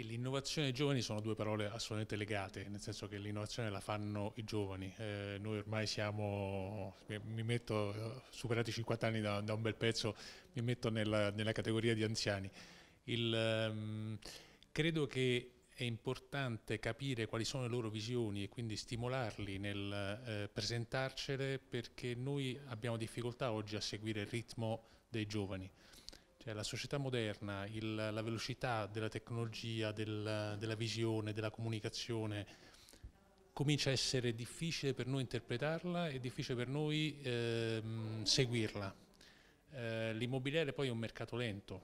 E l'innovazione e i giovani sono due parole assolutamente legate, nel senso che l'innovazione la fanno i giovani. Eh, noi ormai siamo, mi metto, eh, superati i 50 anni da, da, un bel pezzo, mi metto nella, nella categoria di anziani. Il, um, credo che è importante capire quali sono le loro visioni e quindi stimolarli nel eh, presentarcele perché noi abbiamo difficoltà oggi a seguire il ritmo dei giovani. Cioè, la società moderna, il, la velocità della tecnologia, del, della visione, della comunicazione, comincia a essere difficile per noi interpretarla e difficile per noi ehm, seguirla. Eh, l'immobiliare poi è un mercato lento,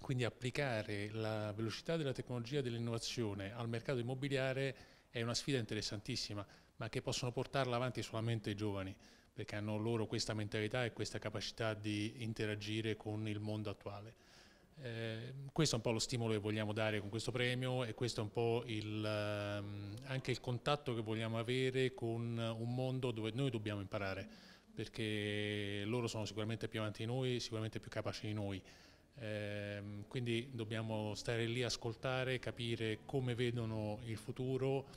quindi applicare la velocità della tecnologia e dell'innovazione al mercato immobiliare è una sfida interessantissima ma che possono portarla avanti solamente i giovani, perché hanno loro questa mentalità e questa capacità di interagire con il mondo attuale. Eh, questo è un po' lo stimolo che vogliamo dare con questo premio e questo è un po' il, ehm, anche il contatto che vogliamo avere con un mondo dove noi dobbiamo imparare, perché loro sono sicuramente più avanti di noi, sicuramente più capaci di noi. Ehm, quindi dobbiamo stare lì, ascoltare, capire come vedono il futuro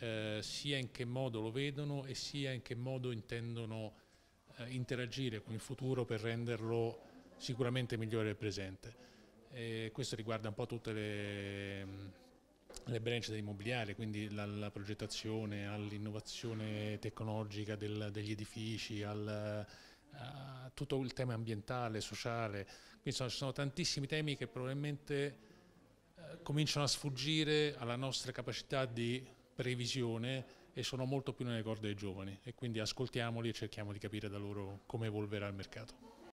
eh, sia in che modo lo vedono e sia in che modo intendono eh, interagire con il futuro per renderlo sicuramente migliore del presente. E questo riguarda un po' tutte le, mm, le branche dell'immobiliare, quindi dalla progettazione all'innovazione tecnologica del, degli edifici, al, tutto il tema ambientale, sociale, quindi sono, ci sono tantissimi temi che probabilmente eh, cominciano a sfuggire alla nostra capacità di previsione e sono molto più nelle corde dei giovani e quindi ascoltiamoli e cerchiamo di capire da loro come evolverà il mercato.